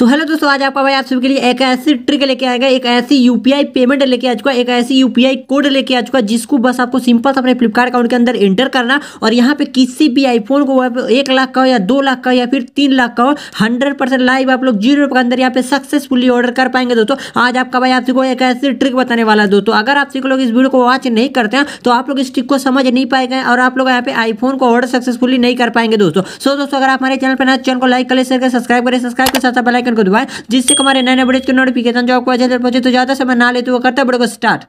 so hello दोस्तों आज आपका भाई आप सभी के लिए एक ऐसी ट्रिक लेके आएगा एक ऐसी यूपीआई पेमेंट लेके आ चुका एक ऐसी यूपीआई कोड लेके आ चुका जिसको बस आपको सिंपल अपने फ्लिपकार्ट अकाउंट के अंदर एंटर करना और यहाँ पे किसी भी आईफोन को एक लाख का हो या दो लाख का हो या फिर तीन लाख का हो हंड्रेड परसेंट लाइव आप लोग जीरो के अंदर यहाँ पे सक्सेसफुली ऑर्डर कर पाएंगे दोस्तों आज आपका भाई आप सभी एक ऐसी ट्रिक बताने वाला है दोस्तों अगर आप सभी लोग इस वीडियो को वॉच नहीं करते हैं तो आप लोग इस ट्रिक को समझ नहीं पाएंगे और आप लोग यहाँ पे आईफोन को ऑर्डर सक्सेसफुली नहीं कर पाएंगे दोस्तों सो दोस्तों अगर आप हमारे चैनल पर ना चैनल को लाइक करें शेयर करें सब्सक्राइब करें सब्सक्राइब के साथ बेलाइक आइकन को दबाए जिससे हमारे नए नए बड़े नोटिफिकेशन जो आपको पहुंचे तो ज़्यादा समय ना लेते तो हुए करते बड़े को स्टार्ट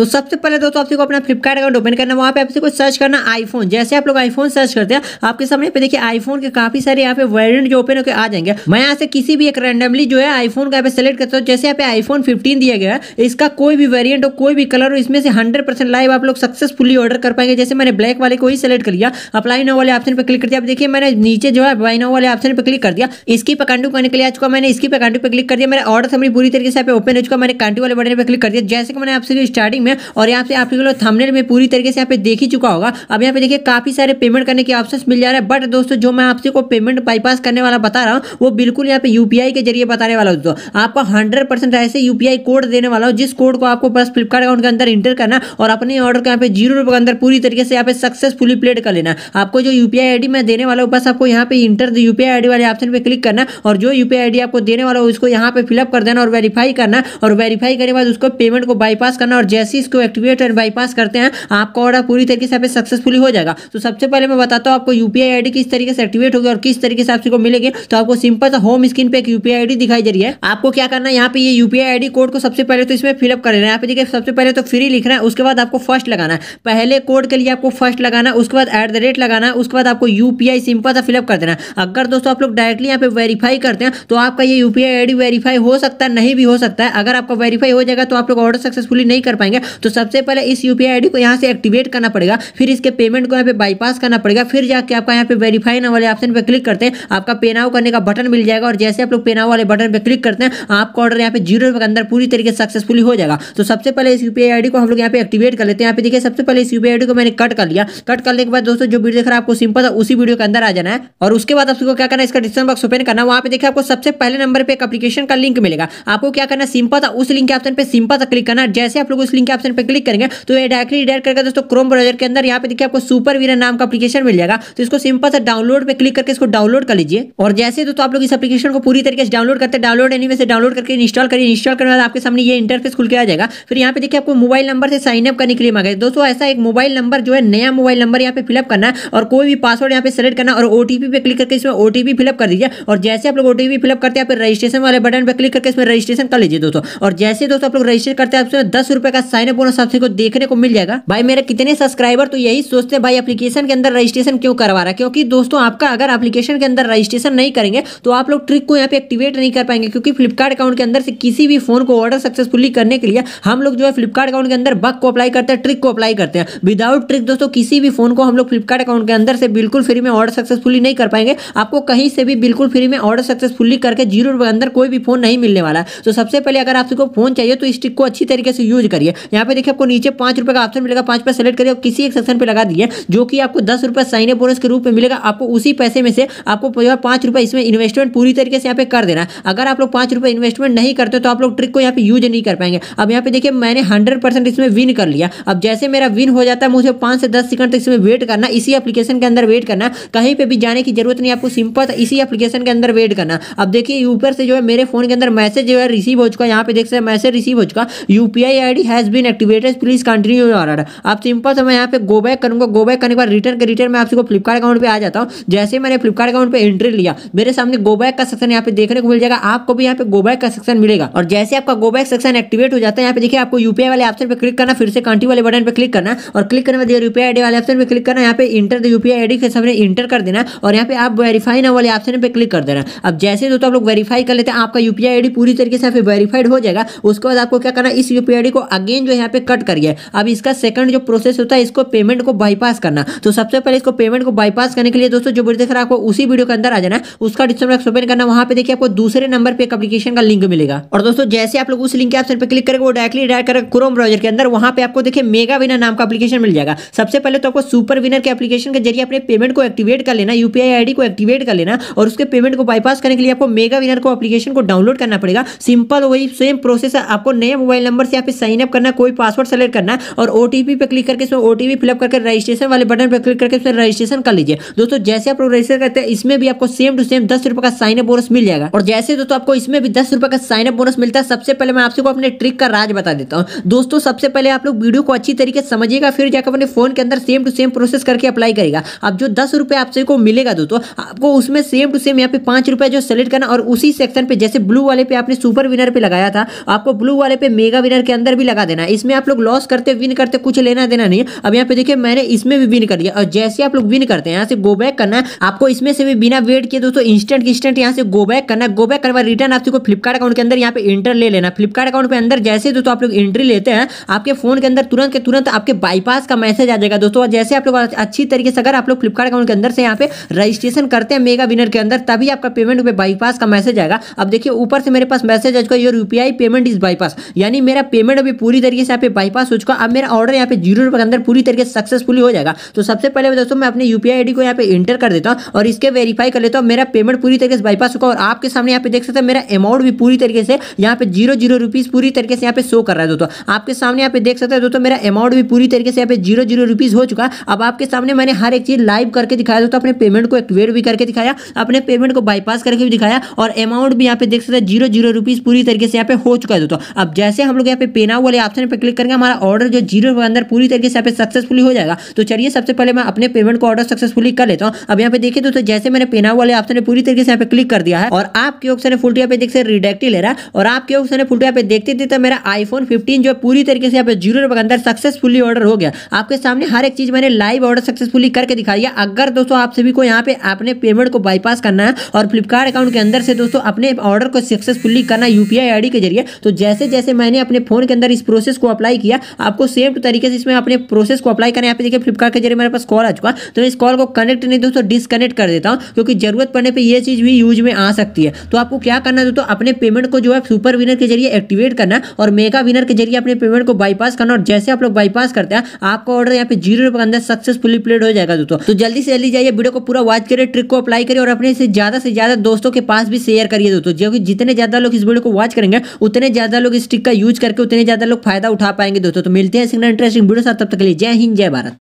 तो सबसे पहले दोस्तों आपको अपना फ्लिपकार्ट अकाउंट ओपन करना वहाँ पे आपसे कुछ सर्च करना आईफोन जैसे आप लोग आईफोन सर्च करते हैं आपके सामने पे देखिए आईफोन के काफी सारे यहाँ पे वेरियंट जो ओपन होकर आ जाएंगे मैं यहाँ से किसी भी एक रैंडमली जो है आईफोन का यहाँ पे सेलेक्ट करता हूँ जैसे यहाँ पे आईफोन फिफ्टीन दिया गया है इसका कोई भी वेरियंट हो कोई भी कलर हो इसमें से हंड्रेड लाइव आप लोग सक्सेसफुली ऑर्डर कर पाएंगे जैसे मैंने ब्लैक वाले को ही सेलेक्ट कर लिया अप्लाई नो वाले ऑप्शन पर क्लिक कर दिया आप देखिए मैंने नीचे जो है अप्लाई नो वाले ऑप्शन पर क्लिक कर दिया इसकी पर कंटू करने के लिए आज चुका मैंने इसकी पर कंटू पर क्लिक कर दिया मेरा ऑर्डर समझ पूरी तरीके से ओपन हो चुका मैंने कंटू वाले बटन पर क्लिक कर दिया जैसे कि मैंने आपसे स्टार्टिंग में और यहाँ पे आप लोग थंबनेल में पूरी तरीके से यहाँ पे देख ही चुका होगा अब यहाँ पे देखिए काफी सारे पेमेंट करने के ऑप्शन मिल जा रहे हैं बट दोस्तों जो मैं आपसे को पेमेंट बाईपास करने वाला बता रहा हूँ वो बिल्कुल यहाँ पे यूपीआई के जरिए बताने वाला दोस्तों आपको हंड्रेड परसेंट ऐसे यूपीआई कोड देने वाला हूँ जिस कोड को आपको बस फ्लिपकार्ट अकाउंट के अंदर इंटर करना और अपने ऑर्डर को यहाँ पे जीरो रुपए के अंदर पूरी तरीके से यहाँ पे सक्सेसफुली प्लेट कर लेना आपको जो यूपीआई आई मैं देने वाला हूँ बस आपको यहाँ पे इंटर यूपीआई आई वाले ऑप्शन पे क्लिक करना और जो यूपीआई आई आपको देने वाला हो उसको यहाँ पे फिलअप कर देना और वेरीफाई करना और वेरीफाई करने के बाद उसको पेमेंट को बाईपास करना और जैसे डिवाइसेस को एक्टिवेट और बाईपास करते हैं आपका ऑर्डर पूरी तरीके से सक्सेसफुली हो जाएगा तो सबसे पहले मैं बताता हूँ आपको यूपीआई आईडी किस तरीके से एक्टिवेट होगी और किस तरीके से आपको मिलेगी तो आपको सिंपल सा होम स्क्रीन पर एक यूपीआई आई दिखाई दे रही है आपको क्या करना है यहाँ पे ये यूपीआई आईडी कोड को सबसे पहले तो इसमें फिलअप कर लेना है सबसे पहले तो फ्री लिखना है उसके बाद आपको फर्स्ट लगाना है पहले कोड के लिए आपको फर्स्ट लगाना उसके बाद एट द रेट लगाना उसके बाद आपको यूपीआई सिंपल सा फिलअप कर देना है अगर दोस्तों आप लोग डायरेक्टली यहाँ पे वेरीफाई करते हैं तो आपका ये यूपीआई आईडी वेरीफाई हो सकता है नहीं भी हो सकता है अगर आपका वेरीफाई हो जाएगा तो आप लोग ऑर्डर सक्सेसफुली नहीं कर पाएंगे है तो सबसे पहले इस यू पी को यहाँ से एक्टिवेट करना पड़ेगा फिर इसके पेमेंट को यहाँ पे बाईपास करना पड़ेगा फिर जाके आपका यहाँ पे वेरीफाई ना वाले ऑप्शन पर क्लिक करते हैं आपका पेनाओ करने का बटन मिल जाएगा और जैसे आप लोग पेनाओ वाले बटन पर क्लिक करते हैं आपका ऑर्डर यहाँ पे जीरो रुपये के अंदर पूरी तरीके से सक्सेसफुली हो जाएगा तो सबसे पहले इस यू पी को हम लोग यहाँ पे एक्टिवेट कर लेते हैं यहाँ पे देखिए सबसे पहले इस यू पी को मैंने कट कर लिया कट करने के बाद दोस्तों जो वीडियो देख रहा है आपको सिंपल था उसी वीडियो के अंदर आ जाना है और उसके बाद आपको क्या करना इसका डिस्क्रिप्शन बॉक्स ओपन करना वहाँ पे देखिए आपको सबसे पहले नंबर पर एक अपलीकेशन का लिंक मिलेगा आपको क्या करना सिंपल था उस लिंक के ऑप्शन पर सिंपल तक क्लिक करना जैसे आप लोग उस लिंक के ऑप्शन पर क्लिक करेंगे तो ये डायरेक्टली डायरेक्ट करके दोस्तों क्रोम ब्राउजर के अंदर यहाँ पे देखिए आपको सुपर वीरन नाम का एप्लीकेशन मिल जाएगा तो इसको सिंपल से डाउनलोड पर क्लिक करके इसको डाउनलोड कर लीजिए और जैसे दोस्तों आप लोग इस एप्लीकेशन को पूरी तरीके से डाउनलोड करते डाउनलोड एनी से डाउनलोड करके इंस्टॉल करिए इंस्टॉल करने बाद आपके सामने ये इंटरफेस खुल के आ जाएगा फिर यहाँ पे देखिए आपको मोबाइल नंबर से साइन अप करने के लिए मांगा दोस्तों ऐसा एक मोबाइल नंबर जो है नया मोबाइल नंबर यहाँ पे फिलअप करना है और कोई भी पासवर्ड यहाँ पे सेलेक्ट करना और ओटीपी पे क्लिक करके इसमें ओटीपी फिलअप कर दीजिए और जैसे आप लोग ओटीपी फिलअप करते हैं रजिस्ट्रेशन वाले बटन पर क्लिक करके इसमें रजिस्ट्रेशन कर लीजिए दोस्तों और जैसे दोस्तों आप लोग रजिस्टर करते हैं दस रुपए का साइन अप बोनस आपसे को देखने को मिल जाएगा भाई मेरे कितने सब्सक्राइबर तो यही सोचते भाई एप्लीकेशन के अंदर रजिस्ट्रेशन क्यों करवा रहा है क्योंकि दोस्तों आपका अगर एप्लीकेशन के अंदर रजिस्ट्रेशन नहीं करेंगे तो आप लोग ट्रिक को यहाँ पे एक्टिवेट नहीं कर पाएंगे क्योंकि फ्लिपकार्ट अकाउंट के अंदर से किसी भी फोन को ऑर्डर सक्सेसफुली करने के लिए हम लोग जो है फ्लिपकार्ट अकाउंट के अंदर बग को अप्लाई करते हैं ट्रिक को अप्लाई करते हैं विदाउट ट्रिक दोस्तों किसी भी फोन को हम लोग फ्लिपकार्ट अकाउंट के अंदर से बिल्कुल फ्री में ऑर्डर सक्सेसफुली नहीं कर पाएंगे आपको कहीं से भी बिल्कुल फ्री में ऑर्डर सक्सेसफुली करके जीरो रुपये अंदर कोई भी फोन नहीं मिलने वाला तो सबसे पहले अगर आपको फोन चाहिए तो इस ट्रिक को अच्छी तरीके से यूज करिए यहाँ पे देखिए आपको नीचे पांच रुपये का ऑप्शन मिलेगा पाँच पे सेलेक्ट करिए और किसी एक सेक्शन पे लगा दिए जो कि आपको दस रुपए साइन बोनस के रूप में मिलेगा आपको उसी पैसे में से आपको पांच रुपए इसमें इन्वेस्टमेंट पूरी तरीके से यहाँ पे कर देना अगर आप लोग पांच रुपए इन्वेस्टमेंट नहीं करते तो आप लोग ट्रिक को यहाँ पे यूज नहीं कर पाएंगे अब यहाँ पे देखिए मैंने हंड्रेड परसेंट इसमें विन कर लिया अब जैसे मेरा विन हो जाता है मुझे पांच से दस सेकंड तक इसमें वेट करना इसी एप्लीकेशन के अंदर वेट करना कहीं पर भी जाने की जरूरत नहीं आपको सिंपल इसी एप्लीकेशन के अंदर वेट करना अब देखिए ऊपर से जो है मेरे फोन के अंदर मैसेज जो है रिसीव हो चुका है यहाँ पे देख सकते मैसेज रिसीव हो चुका UPI I has been activated please continue your order आप सिंपल से मैं यहाँ पे गो बैक करूंगा गो बैक करने के बाद रिटर्न के रिटर्न मैं आपको फ्लिपकार्ट अकाउंट पर आ जाता हूँ जैसे मैंने फ्लिपकार्ट अकाउंट पर एंट्री लिया मेरे सामने गो बैक का सेक्शन यहाँ पे देखने को मिल जाएगा आपको भी यहाँ पे गो बैक का सेक्शन मिलेगा और जैसे आपका गो बैक सेक्शन एक्टिवेट हो जाता है यहाँ पे देखिए आपको यूपीआई वाले ऑप्शन पर क्लिक करना फिर से कंटिन्यू वाले बटन पर क्लिक करना और क्लिक करने बाद यूपीआई आईडी वाले ऑप्शन पर क्लिक करना यहाँ पे इंटर द यूपीआई आई के सामने इंटर कर देना और यहाँ पे आप वेरीफाई ना वाले ऑप्शन पर क्लिक कर देना अब जैसे दोस्तों आप लोग वेरीफाई कर लेते हैं आपका यूपीआई आईडी पूरी तरीके से वेरीफाइड हो जाएगा उसके बाद आपको क्या करना इस यूपीआई आईडी को अगेन जो यहाँ पे कट कर गया अब इसका सेकंड जो प्रोसेस होता है इसको पेमेंट को बाईपास करना तो सबसे पहले इसको पेमेंट को बाईपास करने के लिए दोस्तों जो वीडियो देख रहा है आपको उसी वीडियो के अंदर आ जाना उसका डिस्क्रिप्शन ओपन करना वहां पर देखिए आपको दूसरे नंबर पर एक अपलीकेशन का लिंक मिलेगा और दोस्तों जैसे आप लोग उस लिंक के ऑप्शन पर क्लिक करेंगे वो डायरेक्टली डायरेक्ट करेंगे क्रोम ब्राउजर के अंदर वहां पर आपको देखिए मेगा विनर नाम का अपलीकेशन मिल जाएगा सबसे पहले तो आपको सुपर विनर के अपलीकेशन के जरिए अपने पेमेंट को एक्टिवेट कर लेना यूपीआई आईडी को एक्टिवेट कर लेना और उसके पेमेंट को बाईपास करने के लिए आपको मेगा विनर को अपलीकेशन को डाउनलोड करना पड़ेगा सिंपल वही सेम प्रोसेस आपको नए मोबाइल नंबर से आप साइन अप करना कोई पासवर्ड सेलेक्ट करना है और ओ पे क्लिक करके इसमें ओ फिलअप करके रजिस्ट्रेशन वाले बटन पर क्लिक करके उसमें रजिस्ट्रेशन कर लीजिए दोस्तों जैसे आप लोग रजिस्टर करते हैं इसमें भी आपको सेम टू सेम दस रुपये का साइन अप बोनस मिल जाएगा और जैसे दोस्तों आपको इसमें भी दस रुपये का साइन अप बोनस मिलता है सबसे पहले मैं आपसे अपने ट्रिक का राज बता देता हूँ दोस्तों सबसे पहले आप लोग वीडियो को अच्छी तरीके से समझिएगा फिर जाकर अपने फोन के अंदर सेम टू सेम प्रोसेस करके अप्लाई करेगा अब जो दस रुपये आपसे को मिलेगा दोस्तों आपको उसमें सेम टू सेम यहाँ पे पांच रुपये जो सेलेक्ट करना और उसी सेक्शन पे जैसे ब्लू वाले पे आपने सुपर विनर पे लगाया था आपको ब्लू वाले पे मेगा विनर के अंदर भी लगा देना इसमें आप लोग लॉस करते विन करते कुछ लेना देना नहीं है अब यहाँ पे देखिए मैंने इसमें भी विन कर दिया और जैसे आप लोग विन करते हैं यहाँ से गो बैक करना है आपको इसमें से भी बिना वेट किए दोस्तों इंस्टेंट इंस्टेंट यहाँ से गो बैक करना गो बैक करवा रिटर्न आपको फ्लिपकार्ट अकाउंट के अंदर यहाँ पे इंटर ले लेना फ्लिपकार्ट अकाउंट के अंदर जैसे दोस्तों आप लोग एंट्री लेते हैं आपके फोन के अंदर तुरंत तुरंत आपके बाईपास का मैसेज आ जाएगा दोस्तों जैसे आप लोग अच्छी तरीके से अगर आप लोग फ्लिपकार्ट अकाउंट के अंदर से यहाँ पे रजिस्ट्रेशन करते हैं मेगा विनर के अंदर तभी आपका पेमेंट पे बाईपास का मैसेज आएगा अब देखिए ऊपर से मेरे पास मैसेज आ चुका your UPI payment is bypass यानी मेरा पेमेंट अभी पूरी तरीके से यहाँ पे बाईपास हो चुका अब मेरा ऑर्डर यहाँ पे जीरो रुपए के अंदर पूरी तरीके से सक्सेसफुली हो जाएगा तो सबसे पहले दोस्तों मैं अपने यूपीआई आईडी को यहाँ पे इंटर कर देता हूँ और इसके वेरीफाई कर लेता हूँ मेरा पेमेंट पूरी तरीके से बाईपास होगा और आपके सामने यहाँ पे देख सकते हैं मेरा अमाउंट भी पूरी तरीके से यहाँ पे जीरो जीरो रुपीज़ पूरी तरीके से यहाँ पे शो कर रहा है दोस्तों आपके सामने यहाँ पे देख सकते हैं दोस्तों मेरा अमाउंट भी पूरी तरीके से यहाँ पे जीरो जीरो रुपीज़ हो चुका अब आपके सामने मैंने हर एक चीज़ लाइव करके दिखाया दोस्तों अपने पेमेंट को एक्टिवेट भी करके दिखाया अपने पेमेंट को बाईपास करके भी दिखाया और अमाउंट भी यहाँ पे देख सकते हैं जीरो जीरो रुपीज़ पूरी तरीके से यहाँ पे हो चुका है दोस्तों अब जैसे हम लोग यहाँ पे पेना वाले ऑप्शन ऑप्शन पर क्लिक करके हमारा ऑर्डर जो जीरो के अंदर पूरी तरीके से यहाँ पे सक्सेसफुली हो जाएगा तो चलिए सबसे पहले मैं अपने पेमेंट को ऑर्डर सक्सेसफुली कर लेता हूँ अब यहाँ पे देखिए दोस्तों जैसे मैंने पेना वाले ऑप्शन ने पूरी तरीके से यहाँ पे क्लिक कर दिया है और आपके ऑप्शन है फुल यहाँ पे देखते रिडेक्टी ले रहा है और आपके ऑप्शन है फुल यहाँ पे देखते देखते मेरा आईफोन फिफ्टीन जो पूरी तरीके से यहाँ पे जीरो के अंदर सक्सेसफुली ऑर्डर हो गया आपके सामने हर एक चीज मैंने लाइव ऑर्डर सक्सेसफुली करके दिखाई है अगर दोस्तों आप सभी को यहाँ पे अपने पेमेंट को बाईपास करना है और फ्लिपकार्ट अकाउंट के अंदर से दोस्तों अपने ऑर्डर को सक्सेसफुली करना यूपीआई आईडी के जरिए तो जैसे जैसे मैंने अपने फोन के अंदर इस प्रोसेस प्रोसेस को अप्लाई किया आपको सेम तरीके से इसमें अपने प्रोसेस को अप्लाई करना यहाँ पे देखिए फ्लिपकार्ट के जरिए मेरे पास कॉल आ चुका तो मैं इस कॉल को कनेक्ट नहीं दोस्तों डिसकनेक्ट कर देता हूँ क्योंकि जरूरत पड़ने पर यह चीज़ भी यूज में आ सकती है तो आपको क्या करना दोस्तों अपने पेमेंट को जो है सुपर विनर के जरिए एक्टिवेट करना और मेगा विनर के जरिए अपने पेमेंट को बाईपास करना और जैसे आप लोग बाईपास करते हैं आपका ऑर्डर यहाँ पे जीरो रुपए के अंदर सक्सेसफुली प्लेड हो जाएगा दोस्तों तो जल्दी से जल्दी जाइए वीडियो को पूरा वॉच करिए ट्रिक को अप्लाई करिए और अपने से ज़्यादा से ज़्यादा दोस्तों के पास भी शेयर करिए दोस्तों क्योंकि जितने ज़्यादा लोग इस वीडियो को वॉच करेंगे उतने ज़्यादा लोग इस ट्रिक का यूज करके उतने ज़्यादा लोग फायदा फायदा उठा पाएंगे दोस्तों तो मिलते हैं इंटरेस्टिंग वीडियो साथ तब तक के लिए जय हिंद जय भारत